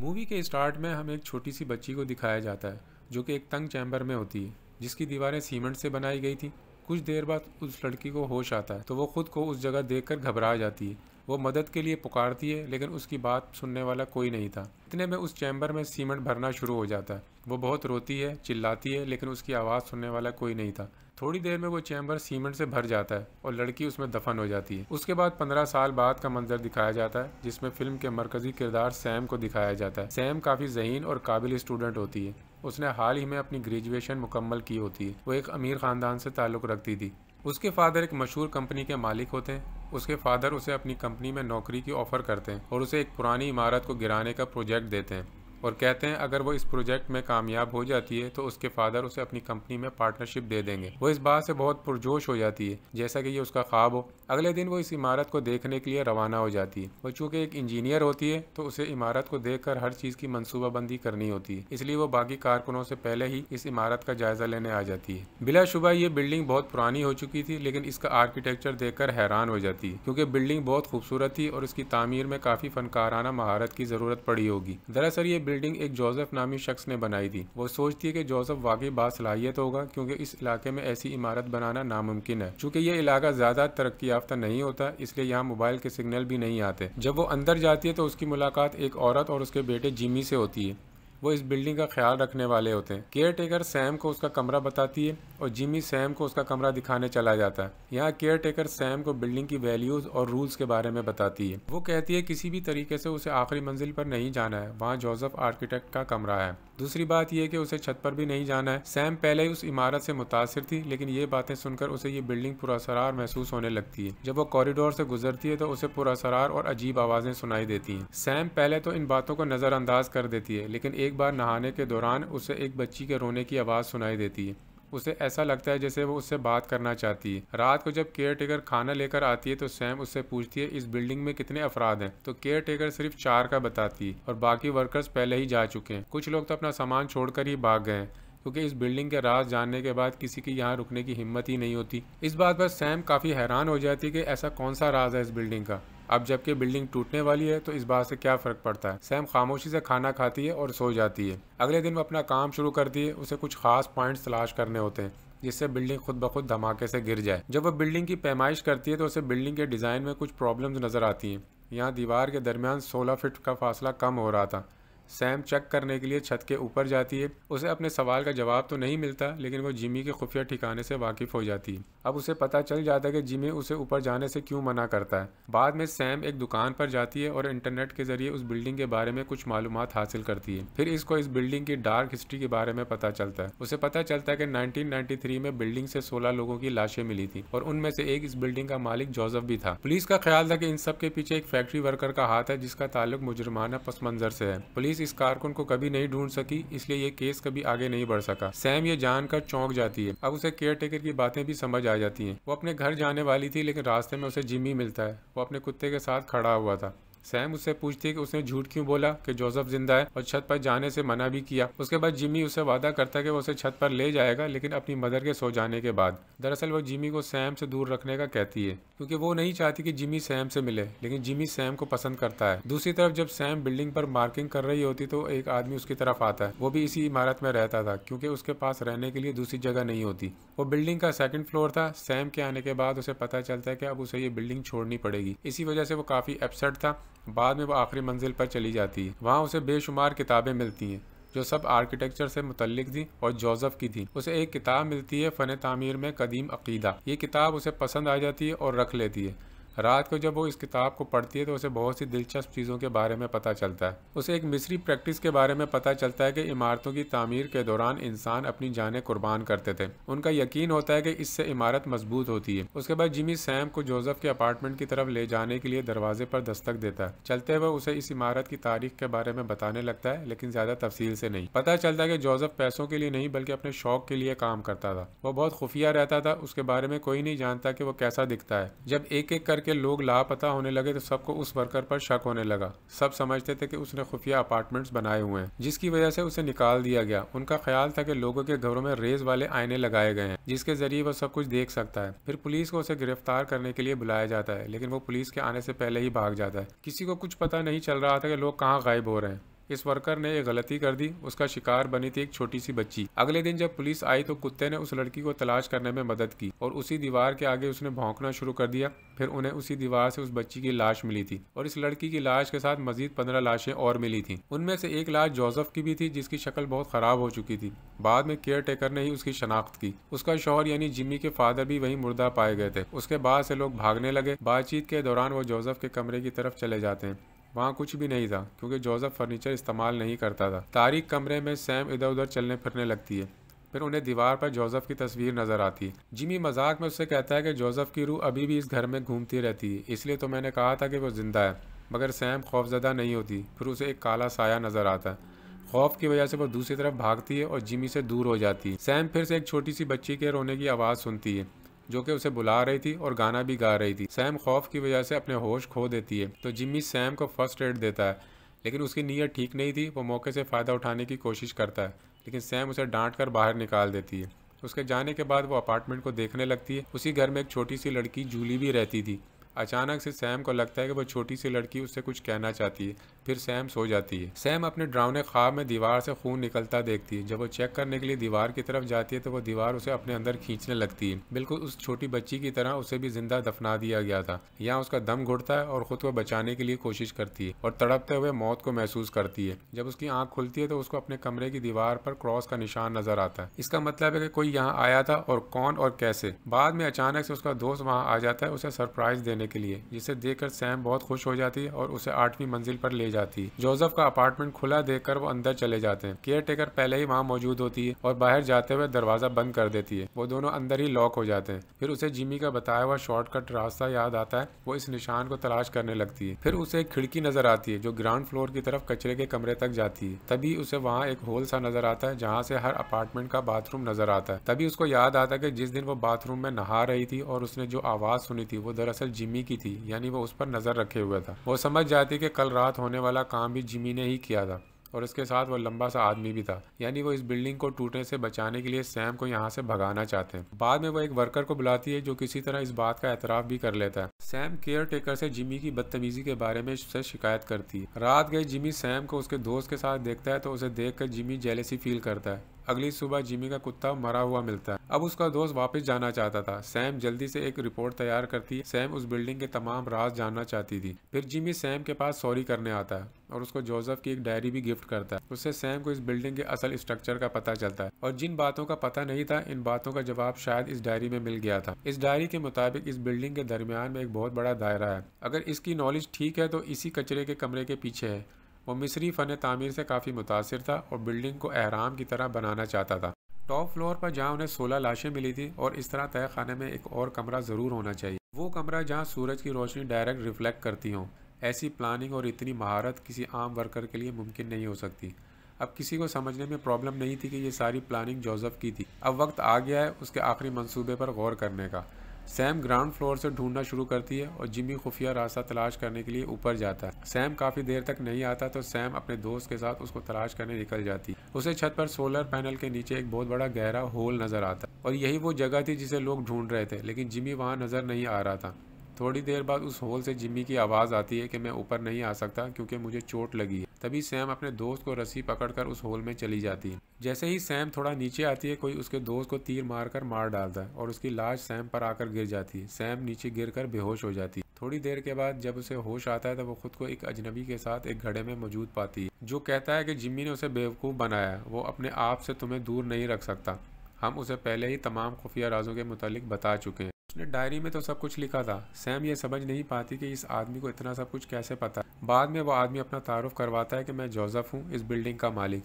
movie के start में हमें एक छोटी सी बच्ची को दिखाया जाता है जो कि एक तंग चैम्बर में होती है जिसकी दीवारें सीमेंट से बनाई गई थी कुछ देर बाद उस लड़की को होश आता है तो वो खुद को उस जगह देखकर घबरा जाती है वो मदद के लिए पुकारती है लेकिन उसकी बात सुनने वाला कोई नहीं था इतने में उस चैम्बर में सीमेंट भरना शुरू हो जाता है वो बहुत रोती है चिल्लाती है लेकिन उसकी आवाज़ सुनने वाला कोई नहीं था थोड़ी देर में वो चैम्बर सीमेंट से भर जाता है और लड़की उसमें दफन हो जाती है उसके बाद पंद्रह साल बाद का मंजर दिखाया जाता है जिसमें फिल्म के मरकजी किरदार सैम को दिखाया जाता है सैम काफ़ी जहीन और काबिल स्टूडेंट होती है उसने हाल ही में अपनी ग्रेजुएशन मुकम्मल की होती है वो एक अमीर ख़ानदान से ताल्लुक़ रखती थी उसके फादर एक मशहूर कंपनी के मालिक होते हैं उसके फादर उसे अपनी कंपनी में नौकरी की ऑफ़र करते हैं और उसे एक पुरानी इमारत को गिराने का प्रोजेक्ट देते हैं और कहते हैं अगर वो इस प्रोजेक्ट में कामयाब हो जाती है तो उसके फादर उसे अपनी कंपनी में पार्टनरशिप दे देंगे वो इस बात से बहुत पुरजोश हो जाती है जैसा कि ये उसका ख्वाब हो अगले दिन वो इस इमारत को देखने के लिए रवाना हो जाती है वो चूंकि एक इंजीनियर होती है तो उसे इमारत को देख कर हर चीज़ की मनसूबाबंदी करनी होती है इसलिए वो बाकी कारकुनों से पहले ही इस इमारत का जायजा लेने आ जाती है बिलाशुबा ये बिल्डिंग बहुत पुरानी हो चुकी थी लेकिन इसका आर्किटेक्चर देख हैरान हो जाती है क्योंकि बिल्डिंग बहुत खूबसूरत थी और इसकी तामीर में काफ़ी फनकाराना महारत की ज़रूरत पड़ी होगी दरअसल ये बिल्डिंग एक जोसेफ नामी शख्स ने बनाई थी वो सोचती है कि जोसेफ वाकई बासलाहियत होगा क्योंकि इस इलाके में ऐसी इमारत बनाना नामुमकिन है चूंकि ये इलाका ज़्यादा तरक्की याफ्ता नहीं होता इसलिए यहाँ मोबाइल के सिग्नल भी नहीं आते जब वो अंदर जाती है तो उसकी मुलाकात एक औरत और उसके बेटे जिमी से होती है वो इस बिल्डिंग का ख्याल रखने वाले होते हैं केयर टेकर सैम को उसका कमरा बताती है और जिमी सैम को उसका कमरा दिखाने चला जाता है यहाँ केयर टेकर सैम को बिल्डिंग की वैल्यूज और रूल्स के बारे में बताती है वो कहती है किसी भी तरीके से उसे आखिरी मंजिल पर नहीं जाना है वहाँ जोसेफ आर्किटेक्ट का कमरा है दूसरी बात यह कि उसे छत पर भी नहीं जाना है सैम पहले ही उस इमारत से मुतासर थी लेकिन ये बातें सुनकर उसे ये बिल्डिंग पुरासरार महसूस होने लगती है जब वो कॉरिडोर से गुजरती है तो उसे पुरासरार और अजीब आवाजें सुनाई देती हैं सैम पहले तो इन बातों को नजरअंदाज कर देती है लेकिन एक बार नहाने के दौरान उसे एक बच्ची के रोने की आवाज़ सुनाई देती है उसे ऐसा लगता है जैसे वो उससे बात करना चाहती है रात को जब केयर टेकर खाना लेकर आती है तो सैम उससे पूछती है इस बिल्डिंग में कितने अफराद हैं तो केयर टेकर सिर्फ चार का बताती है और बाकी वर्कर्स पहले ही जा चुके हैं कुछ लोग तो अपना सामान छोड़कर ही भाग गए हैं क्योंकि इस बिल्डिंग के राज जानने के बाद किसी की यहाँ रुकने की हिम्मत ही नहीं होती इस बात पर सैम काफ़ी हैरान हो जाती है कि ऐसा कौन सा राज है इस बिल्डिंग का अब जबकि बिल्डिंग टूटने वाली है तो इस बात से क्या फ़र्क पड़ता है सैम खामोशी से खाना खाती है और सो जाती है अगले दिन वो अपना काम शुरू करती है उसे कुछ खास पॉइंट्स तलाश करने होते हैं जिससे बिल्डिंग खुद ब खुद धमाके से गिर जाए जब वह बिल्डिंग की पैमाइश करती है तो उसे बिल्डिंग के डिज़ाइन में कुछ प्रॉब्लम नज़र आती हैं यहाँ दीवार के दरमियान 16 फीट का फासला कम हो रहा था सैम चेक करने के लिए छत के ऊपर जाती है उसे अपने सवाल का जवाब तो नहीं मिलता लेकिन वो जिमी के खुफिया ठिकाने से वाकिफ हो जाती है अब उसे पता चल जाता है कि जिमी उसे ऊपर जाने से क्यों मना करता है बाद में सैम एक दुकान पर जाती है और इंटरनेट के जरिए उस बिल्डिंग के बारे में कुछ मालूम हासिल करती है फिर इसको इस बिल्डिंग की डार्क हिस्ट्री के बारे में पता चलता है उसे पता चलता है की नाइनटीन में बिल्डिंग से सोलह लोगों की लाशें मिली थी और उनमें से एक इस बिल्डिंग का मालिक जोजफ भी था पुलिस का ख्याल था की इन सब के पीछे एक फैक्ट्री वर्कर का हाथ है जिसका ताल्लुक मुजरमाना पस मंजर से है पुलिस पुलिस इस कारकुन को कभी नहीं ढूंढ सकी इसलिए ये केस कभी आगे नहीं बढ़ सका सैम ये जानकर चौंक जाती है अब उसे केयर टेकर की बातें भी समझ आ जाती है वो अपने घर जाने वाली थी लेकिन रास्ते में उसे जिम्मी मिलता है वो अपने कुत्ते के साथ खड़ा हुआ था सैम उससे पूछती है कि उसने झूठ क्यों बोला कि जोसेफ जिंदा है और छत पर जाने से मना भी किया उसके बाद जिमी उसे वादा करता है कि वो उसे छत पर ले जाएगा लेकिन अपनी मदर के सो जाने के बाद दरअसल वो जिमी को सैम से दूर रखने का कहती है क्योंकि वो नहीं चाहती कि जिमी सैम से मिले लेकिन जिमी सैम को पसंद करता है दूसरी तरफ जब सैम बिल्डिंग पर मार्किंग कर रही होती तो एक आदमी उसकी तरफ आता है वो भी इसी इमारत में रहता था क्योंकि उसके पास रहने के लिए दूसरी जगह नहीं होती वो बिल्डिंग का सेकंड फ्लोर था सैम के आने के बाद उसे पता चलता है कि अब उसे ये बिल्डिंग छोड़नी पड़ेगी इसी वजह से वो काफ़ी अपसेट था बाद में वो आखिरी मंजिल पर चली जाती है वहाँ उसे बेशुमार किताबें मिलती हैं जो सब आर्किटेक्चर से मुतलिक थी और जोसेफ की थी उसे एक किताब मिलती है फ़न तामीर में कदीम अकीदा ये किताब उसे पसंद आ जाती है और रख लेती है रात को जब वो इस किताब को पढ़ती है तो उसे बहुत सी दिलचस्प चीज़ों के बारे में पता चलता है उसे एक मिस्री प्रैक्टिस के बारे में पता चलता है कि इमारतों की तमीर के दौरान इंसान अपनी जानें कुर्बान करते थे उनका यकीन होता है कि इससे इमारत मजबूत होती है उसके बाद जिमी सैम को जोजफ़ के अपार्टमेंट की तरफ ले जाने के लिए दरवाजे पर दस्तक देता है चलते हुए उसे इस इमारत की तारीख के बारे में बताने लगता है लेकिन ज्यादा तफसील से नहीं पता चलता है कि जोजफ़ पैसों के लिए नहीं बल्कि अपने शौक के लिए काम करता था वो बहुत खुफिया रहता था उसके बारे में कोई नहीं जानता कि वो कैसा दिखता है जब एक एक करके करके लोग लापता होने लगे तो सबको उस वर्कर पर शक होने लगा सब समझते थे कि उसने खुफिया अपार्टमेंट्स बनाए हुए हैं जिसकी वजह से उसे निकाल दिया गया उनका ख्याल था कि लोगों के घरों में रेज वाले आईने लगाए गए हैं जिसके जरिए वह सब कुछ देख सकता है फिर पुलिस को उसे गिरफ्तार करने के लिए बुलाया जाता है लेकिन वो पुलिस के आने से पहले ही भाग जाता है किसी को कुछ पता नहीं चल रहा था कि लोग कहाँ गायब हो रहे हैं इस वर्कर ने एक गलती कर दी उसका शिकार बनी थी एक छोटी सी बच्ची अगले दिन जब पुलिस आई तो कुत्ते ने उस लड़की को तलाश करने में मदद की और उसी दीवार के आगे उसने भौंकना शुरू कर दिया फिर उन्हें उसी दीवार से उस बच्ची की लाश मिली थी और इस लड़की की लाश के साथ मजीद पंद्रह लाशें और मिली थी उनमें से एक लाश जोसेफ की भी थी जिसकी शक्ल बहुत खराब हो चुकी थी बाद में केयर टेकर ने ही उसकी शनाख्त की उसका शोहर यानी जिम्मी के फादर भी वही मुर्दा पाए गए थे उसके बाद से लोग भागने लगे बातचीत के दौरान वो जोसेफ के कमरे की तरफ चले जाते हैं वहाँ कुछ भी नहीं था क्योंकि जोसेफ फर्नीचर इस्तेमाल नहीं करता था तारीख कमरे में सैम इधर उधर चलने फिरने लगती है फिर उन्हें दीवार पर जोसेफ की तस्वीर नजर आती है जिमी मजाक में उससे कहता है कि जोसेफ की रूह अभी भी इस घर में घूमती रहती है इसलिए तो मैंने कहा था कि वो जिंदा है मगर सैम खौफजदा नहीं होती फिर उसे एक काला साया नजर आता है खौफ की वजह से वो दूसरी तरफ भागती है और जिमी से दूर हो जाती है सैम फिर से एक छोटी सी बच्ची के रोने की आवाज़ सुनती है जो कि उसे बुला रही थी और गाना भी गा रही थी सैम खौफ की वजह से अपने होश खो देती है तो जिम्मी सैम को फर्स्ट एड देता है लेकिन उसकी नीयत ठीक नहीं थी वो मौके से फ़ायदा उठाने की कोशिश करता है लेकिन सैम उसे डांट कर बाहर निकाल देती है उसके जाने के बाद वो अपार्टमेंट को देखने लगती है उसी घर में एक छोटी सी लड़की जूली भी रहती थी अचानक से सैम को लगता है कि वो छोटी सी लड़की उससे कुछ कहना चाहती है फिर सैम सो जाती है सैम अपने ड्रावने ख्वाब में दीवार से खून निकलता देखती है जब वो चेक करने के लिए दीवार की तरफ जाती है तो वो दीवार उसे अपने अंदर खींचने लगती है बिल्कुल उस छोटी बच्ची की तरह उसे भी जिंदा दफना दिया गया था यहाँ उसका दम घुटता है और खुद को बचाने के लिए कोशिश करती है और तड़पते हुए मौत को महसूस करती है जब उसकी आंख खुलती है तो उसको अपने कमरे की दीवार पर क्रॉस का निशान नजर आता है इसका मतलब है कि कोई यहाँ आया था और कौन और कैसे बाद में अचानक से उसका दोस्त वहाँ आ जाता है उसे सरप्राइज देने के लिए जिसे देखकर सैम बहुत खुश हो जाती है और उसे आठवीं मंजिल पर ले जाती जोसेफ का अपार्टमेंट खुला देखकर वो अंदर चले जाते हैं केयर टेकर पहले ही वहाँ मौजूद होती है और बाहर जाते हुए दरवाजा बंद कर देती है वो दोनों अंदर ही लॉक हो जाते हैं फिर उसे जिमी का बताया हुआ शॉर्टकट रास्ता याद आता है वो इस निशान को तलाश करने लगती है फिर उसे एक खिड़की नजर आती है जो ग्राउंड फ्लोर की तरफ कचरे के कमरे तक जाती है तभी उसे वहाँ एक होल सा नजर आता है जहाँ से हर अपार्टमेंट का बाथरूम नजर आता है तभी उसको याद आता है की जिस दिन वो बाथरूम में नहा रही थी और उसने जो आवाज सुनी थी वो दरअसल जिमी की थी यानी वो उस पर नजर रखे हुआ था वो समझ जाती की कल रात होने वाला काम भी जिमी ने ही किया था और इसके साथ वह लंबा सा आदमी भी था यानी वो इस बिल्डिंग को टूटने से बचाने के लिए सैम को यहाँ से भगाना चाहते हैं बाद में वो एक वर्कर को बुलाती है जो किसी तरह इस बात का एतराफ़ भी कर लेता है सैम केयर टेकर से जिमी की बदतमीजी के बारे में से शिकायत करती है रात गए जिमी सैम को उसके दोस्त के साथ देखता है तो उसे देख कर जिमी जेलेसी फील करता है अगली सुबह जिमी का कुत्ता मरा हुआ मिलता है अब उसका दोस्त वापस जाना चाहता था सैम जल्दी से एक रिपोर्ट तैयार करती है सैम उस बिल्डिंग के तमाम राज जानना चाहती थी फिर जिमी सैम के पास सॉरी करने आता है और उसको जोसेफ की एक डायरी भी गिफ्ट करता है उससे सैम को इस बिल्डिंग के असल स्ट्रक्चर का पता चलता है और जिन बातों का पता नहीं था इन बातों का जवाब शायद इस डायरी में मिल गया था इस डायरी के मुताबिक इस बिल्डिंग के दरमियान में एक बहुत बड़ा दायरा है अगर इसकी नॉलेज ठीक है तो इसी कचरे के कमरे के पीछे है वो मिस्री फ़न तामीर से काफ़ी मुतासर था और बिल्डिंग को अहराम की तरह बनाना चाहता था टॉप फ्लोर पर जहाँ उन्हें सोलह लाशें मिली थी और इस तरह तय खाने में एक और कमरा ज़रूर होना चाहिए वो कमरा जहाँ सूरज की रोशनी डायरेक्ट रिफ्लेक्ट करती हो ऐसी प्लानिंग और इतनी महारत किसी आम वर्कर के लिए मुमकिन नहीं हो सकती अब किसी को समझने में प्रॉब्लम नहीं थी कि ये सारी प्लानिंग जोजफ़ की थी अब वक्त आ गया है उसके आखिरी मंसूबे पर गौर करने का सैम ग्राउंड फ्लोर से ढूंढना शुरू करती है और जिमी खुफिया रास्ता तलाश करने के लिए ऊपर जाता है सैम काफी देर तक नहीं आता तो सैम अपने दोस्त के साथ उसको तलाश करने निकल जाती है उसे छत पर सोलर पैनल के नीचे एक बहुत बड़ा गहरा होल नजर आता और यही वो जगह थी जिसे लोग ढूंढ रहे थे लेकिन जिमी वहाँ नजर नहीं आ रहा था थोड़ी देर बाद उस होल से जिम्मी की आवाज़ आती है कि मैं ऊपर नहीं आ सकता क्योंकि मुझे चोट लगी है तभी सैम अपने दोस्त को रस्सी पकड़कर उस होल में चली जाती है जैसे ही सैम थोड़ा नीचे आती है कोई उसके दोस्त को तीर मारकर मार डालता है और उसकी लाश सैम पर आकर गिर जाती है सैम नीचे गिर कर बेहोश हो जाती है थोड़ी देर के बाद जब उसे होश आता है तो वो खुद को एक अजनबी के साथ एक घड़े में मौजूद पाती है जो कहता है कि जिम्मी ने उसे बेवकूफ़ बनाया वो अपने आप से तुम्हें दूर नहीं रख सकता हम उसे पहले ही तमाम खुफिया राजों के मुतालिक बता चुके हैं उसने डायरी में तो सब कुछ लिखा था सैम ये समझ नहीं पाती कि इस आदमी को इतना सब कुछ कैसे पता बाद में वो आदमी अपना तारुफ करवाता है कि मैं जोसेफ हूँ इस बिल्डिंग का मालिक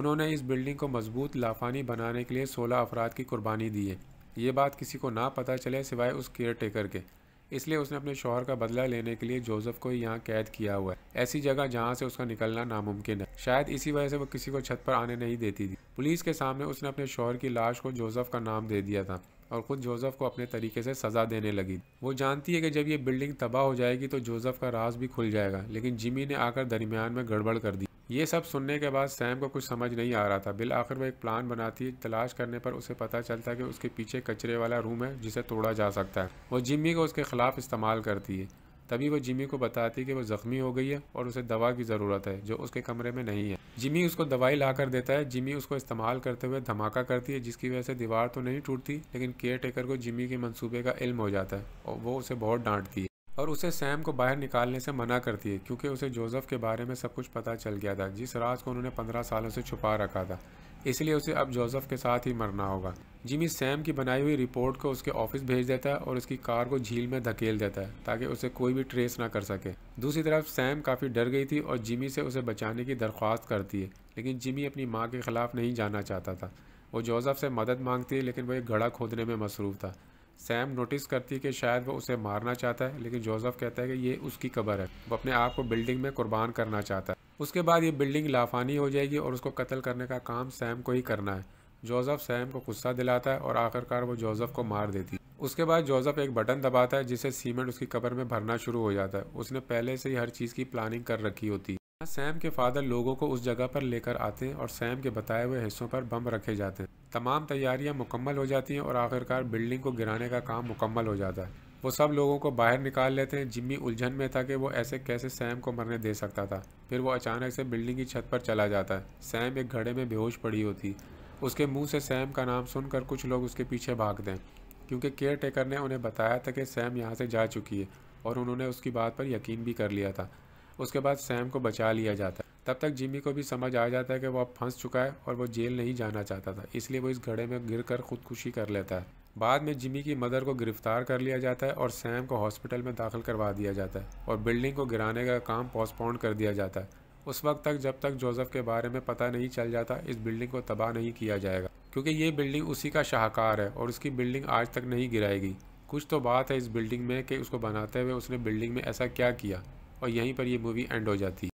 उन्होंने इस बिल्डिंग को मजबूत लाफानी बनाने के लिए सोलह अफराद की कुर्बानी दी है ये बात किसी को ना पता चले सिवाय उस केयर टेकर के इसलिए उसने अपने शोहर का बदला लेने के लिए जोसेफ को यहाँ कैद किया हुआ है ऐसी जगह जहाँ से उसका निकलना नामुमकिन है शायद इसी वजह से वो किसी को छत पर आने नहीं देती थी पुलिस के सामने उसने अपने शोहर की लाश को जोसेफ का नाम दे दिया था और खुद जोसेफ को अपने तरीके से सज़ा देने लगी वो जानती है कि जब ये बिल्डिंग तबाह हो जाएगी तो जोसेफ का राज भी खुल जाएगा लेकिन जिमी ने आकर दरमियान में गड़बड़ कर दी ये सब सुनने के बाद सैम को कुछ समझ नहीं आ रहा था बिल आखिर वो एक प्लान बनाती है तलाश करने पर उसे पता चलता है कि उसके पीछे कचरे वाला रूम है जिसे तोड़ा जा सकता है वो जिम्मी को उसके खिलाफ इस्तेमाल करती है तभी वो जिमी को बताती कि वो ज़ख्मी हो गई है और उसे दवा की ज़रूरत है जो उसके कमरे में नहीं है जिमी उसको दवाई ला कर देता है जिमी उसको इस्तेमाल करते हुए धमाका करती है जिसकी वजह से दीवार तो नहीं टूटती लेकिन केयर टेकर को जिमी के मनसूबे का इल्म हो जाता है और वो उसे बहुत डांटती है और उसे सैम को बाहर निकालने से मना करती है क्योंकि उसे जोसेफ के बारे में सब कुछ पता चल गया था जिस राज को उन्होंने पंद्रह सालों से छुपा रखा था इसलिए उसे अब जोसेफ के साथ ही मरना होगा जिमी सैम की बनाई हुई रिपोर्ट को उसके ऑफिस भेज देता है और उसकी कार को झील में धकेल देता है ताकि उसे कोई भी ट्रेस ना कर सके दूसरी तरफ सैम काफ़ी डर गई थी और जिमी से उसे बचाने की दरख्वास्त करती है लेकिन जिमी अपनी माँ के ख़िलाफ़ नहीं जाना चाहता था वो जोसेफ से मदद मांगती है लेकिन वो एक घड़ा खोदने में मसरूफ़ था सैम नोटिस करती है कि शायद वो उसे मारना चाहता है लेकिन जोसेफ कहता है कि ये उसकी कबर है वो अपने आप को बिल्डिंग में कुर्बान करना चाहता है उसके बाद ये बिल्डिंग लाफानी हो जाएगी और उसको कत्ल करने का काम सैम को ही करना है जोसेफ सैम को गुस्सा दिलाता है और आखिरकार वो जोसेफ को मार देती है उसके बाद जोजफ़ एक बटन दबाता है जिससे सीमेंट उसकी कबर में भरना शुरू हो जाता है उसने पहले से ही हर चीज़ की प्लानिंग कर रखी होती है सैम के फादर लोगों को उस जगह पर लेकर आते हैं और सैम के बताए हुए हिस्सों पर बम रखे जाते हैं तमाम तैयारियां मुकम्मल हो जाती हैं और आखिरकार बिल्डिंग को गिराने का काम मुकम्मल हो जाता है वो सब लोगों को बाहर निकाल लेते हैं जिम्मी उलझन में था कि वो ऐसे कैसे सैम को मरने दे सकता था फिर वो अचानक से बिल्डिंग की छत पर चला जाता है सैम एक घड़े में बेहोश पड़ी होती उसके मुंह से सैम का नाम सुनकर कुछ लोग उसके पीछे भाग दें क्योंकि केयर टेकर ने उन्हें बताया था कि सैम यहाँ से जा चुकी है और उन्होंने उसकी बात पर यकीन भी कर लिया था उसके बाद सैम को बचा लिया जाता है तब तक जिमी को भी समझ आ जाता है कि वो अब फंस चुका है और वो जेल नहीं जाना चाहता था इसलिए वो इस घड़े में गिर कर खुदकुशी कर लेता है बाद में जिमी की मदर को गिरफ्तार कर लिया जाता है और सैम को हॉस्पिटल में दाखिल करवा दिया जाता है और बिल्डिंग को गिराने का काम पोस्टपोन कर दिया जाता है उस वक्त तक जब तक जोसेफ के बारे में पता नहीं चल जाता इस बिल्डिंग को तबाह नहीं किया जाएगा क्योंकि ये बिल्डिंग उसी का शाहकार है और उसकी बिल्डिंग आज तक नहीं गिराएगी कुछ तो बात है इस बिल्डिंग में कि उसको बनाते हुए उसने बिल्डिंग में ऐसा क्या किया और यहीं पर यह मूवी एंड हो जाती है